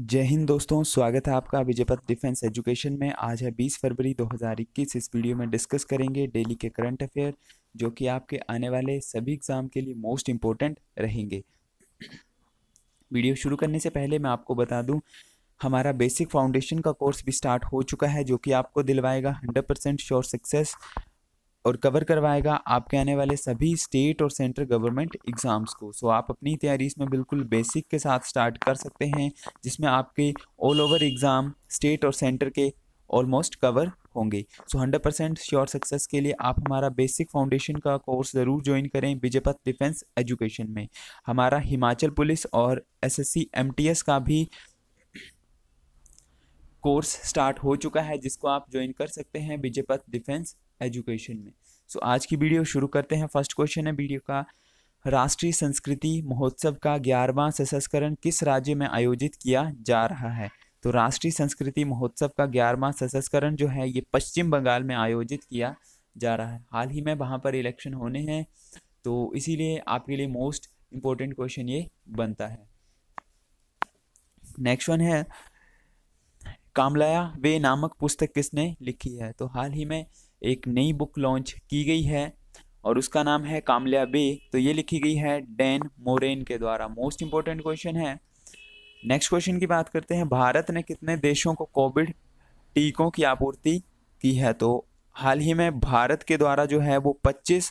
जय हिंद दोस्तों स्वागत है आपका विजयपथ डिफेंस एजुकेशन में आज है 20 फरवरी 2021 इस वीडियो में डिस्कस करेंगे डेली के करंट अफेयर जो कि आपके आने वाले सभी एग्ज़ाम के लिए मोस्ट इम्पोर्टेंट रहेंगे वीडियो शुरू करने से पहले मैं आपको बता दूं हमारा बेसिक फाउंडेशन का कोर्स भी स्टार्ट हो चुका है जो कि आपको दिलवाएगा हंड्रेड परसेंट श्योर सक्सेस और कवर करवाएगा आपके आने वाले सभी स्टेट और सेंट्रल गवर्नमेंट एग्ज़ाम्स को सो आप अपनी तैयारी इसमें बिल्कुल बेसिक के साथ स्टार्ट कर सकते हैं जिसमें आपके ऑल ओवर एग्ज़ाम स्टेट और सेंटर के ऑलमोस्ट कवर होंगे so hundred percent sure success के लिए आप हमारा बेसिक फाउंडेशन का कोर्स ज़रूर ज्वाइन करें विजयपथ डिफेंस एजुकेशन में हमारा हिमाचल पुलिस और एसएससी एमटीएस का भी कोर्स स्टार्ट हो चुका है जिसको आप ज्वाइन कर सकते हैं विजयपथ डिफेंस एजुकेशन में सो so, आज की वीडियो शुरू करते हैं फर्स्ट क्वेश्चन है वीडियो का राष्ट्रीय संस्कृति महोत्सव का ग्यारहवां संस्करण किस राज्य में आयोजित किया जा रहा है तो राष्ट्रीय संस्कृति महोत्सव का ग्यारहवां संस्करण जो है ये पश्चिम बंगाल में आयोजित किया जा रहा है हाल ही में वहाँ पर इलेक्शन होने हैं तो इसीलिए आपके लिए मोस्ट इम्पोर्टेंट क्वेश्चन ये बनता है नेक्स्ट वन है कामलाया वे नामक पुस्तक किसने लिखी है तो हाल ही में एक नई बुक लॉन्च की गई है और उसका नाम है कामल्या बे तो ये लिखी गई है डैन मोरेन के द्वारा मोस्ट इम्पोर्टेंट क्वेश्चन है नेक्स्ट क्वेश्चन की बात करते हैं भारत ने कितने देशों को कोविड टीकों की आपूर्ति की है तो हाल ही में भारत के द्वारा जो है वो 25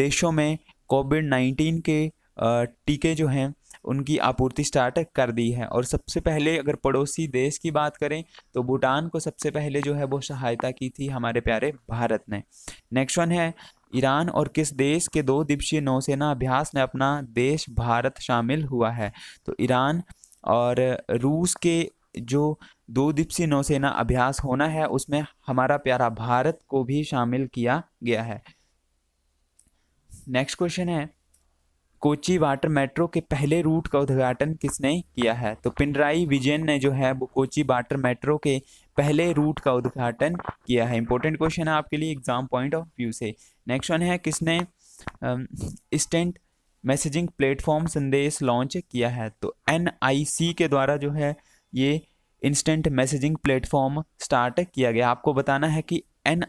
देशों में कोविड 19 के टीके जो हैं उनकी आपूर्ति स्टार्ट कर दी है और सबसे पहले अगर पड़ोसी देश की बात करें तो भूटान को सबसे पहले जो है वो सहायता की थी हमारे प्यारे भारत ने नेक्स्ट वन है ईरान और किस देश के दो दिवसीय नौसेना अभ्यास में अपना देश भारत शामिल हुआ है तो ईरान और रूस के जो दो दिवसीय नौसेना अभ्यास होना है उसमें हमारा प्यारा भारत को भी शामिल किया गया है नेक्स्ट क्वेश्चन है कोची वाटर मेट्रो के पहले रूट का उद्घाटन किसने किया है तो पिनराई विजयन ने जो है वो कोची वाटर मेट्रो के पहले रूट का उद्घाटन किया है इंपॉर्टेंट क्वेश्चन है आपके लिए एग्जाम पॉइंट ऑफ व्यू से नेक्स्ट वन है किसने instant messaging platform Sandes launch किया है तो एन के द्वारा जो है ये इंस्टेंट मैसेजिंग प्लेटफॉर्म स्टार्ट किया गया आपको बताना है कि एन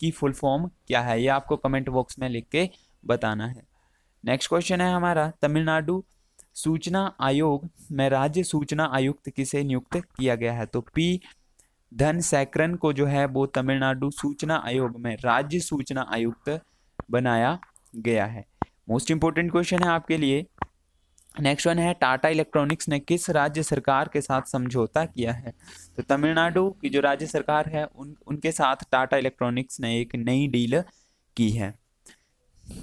की फुल फॉर्म क्या है ये आपको कमेंट बॉक्स में लिख के बताना है नेक्स्ट क्वेश्चन है हमारा तमिलनाडु सूचना आयोग में राज्य सूचना आयुक्त किसे नियुक्त किया गया है तो पी धन सैकरन को जो है वो तमिलनाडु सूचना आयोग में राज्य सूचना आयुक्त बनाया गया है मोस्ट इंपोर्टेंट क्वेश्चन है आपके लिए नेक्स्ट वन है टाटा इलेक्ट्रॉनिक्स ने किस राज्य सरकार के साथ समझौता किया है तो तमिलनाडु की जो राज्य सरकार है उन उनके साथ टाटा इलेक्ट्रॉनिक्स ने एक नई डील की है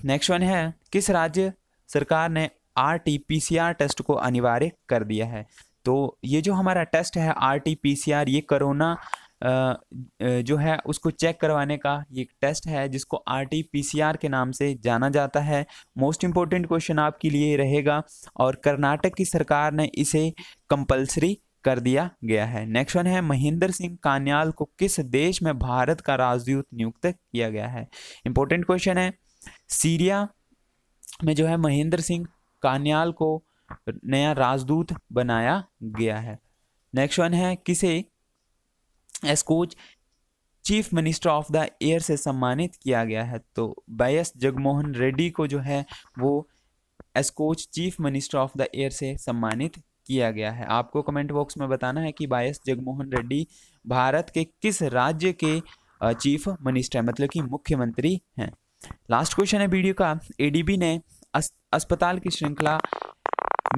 नेक्स्ट वन है किस राज्य सरकार ने R T P C R test को अनिवार्य कर दिया है तो ये जो हमारा टेस्ट है R T P C R ये कोरोना जो है उसको चेक करवाने का ये टेस्ट है जिसको R T P C R के नाम से जाना जाता है मोस्ट इम्पोर्टेंट क्वेश्चन आपके लिए रहेगा और कर्नाटक की सरकार ने इसे कंपलसरी कर दिया गया है नेक्स्ट वन है महेंद्र सिंह कान्याल को किस देश में भारत का राजदूत नियुक्त किया गया है इंपॉर्टेंट क्वेश्चन है सीरिया में जो है महेंद्र सिंह कान्याल को नया राजदूत बनाया गया है नेक्स्ट वन है किसे Skoch chief minister of the year से सम्मानित किया गया है तो बायस जगमोहन रेड्डी को जो है वो Skoch chief minister of the year से सम्मानित किया गया है आपको कमेंट बॉक्स में बताना है कि बायस जगमोहन रेड्डी भारत के किस राज्य के चीफ मिनिस्टर मतलब कि मुख्यमंत्री हैं लास्ट क्वेश्चन है वीडियो का एडीबी ने अस, अस्पताल की श्रृंखला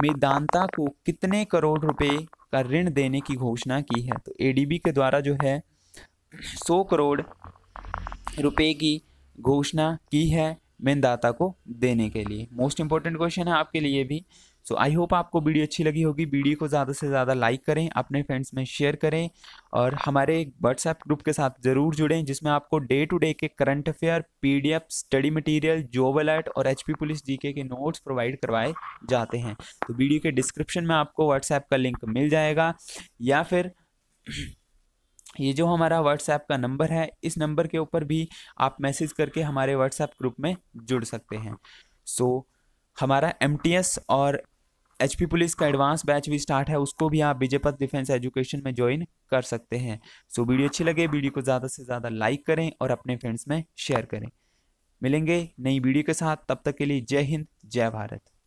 में दांता को कितने करोड़ रुपए का ऋण देने की घोषणा की है तो एडीबी के द्वारा जो है सौ करोड़ रुपए की घोषणा की है मेनदाता को देने के लिए मोस्ट इंपॉर्टेंट क्वेश्चन है आपके लिए भी सो आई होप आपको वीडियो अच्छी लगी होगी वीडियो को ज़्यादा से ज़्यादा लाइक करें अपने फ्रेंड्स में शेयर करें और हमारे व्हाट्सएप ग्रुप के साथ ज़रूर जुड़ें जिसमें आपको डे टू डे के current affair PDF study material job alert और एचपी पुलिस जीके के नोट्स प्रोवाइड करवाए जाते हैं तो वीडियो के डिस्क्रिप्शन में आपको व्हाट्सएप का लिंक मिल जाएगा या फिर ये जो हमारा व्हाट्सएप का नंबर है इस नंबर के ऊपर भी आप मैसेज करके हमारे व्हाट्सएप ग्रुप में जुड़ सकते हैं सो so, हमारा एम और एच पुलिस का एडवांस बैच भी स्टार्ट है उसको भी आप विजयपथ डिफेंस एजुकेशन में ज्वाइन कर सकते हैं सो वीडियो अच्छी लगे वीडियो को ज़्यादा से ज़्यादा लाइक करें और अपने फ्रेंड्स में शेयर करें मिलेंगे नई वीडियो के साथ तब तक के लिए जय हिंद जय भारत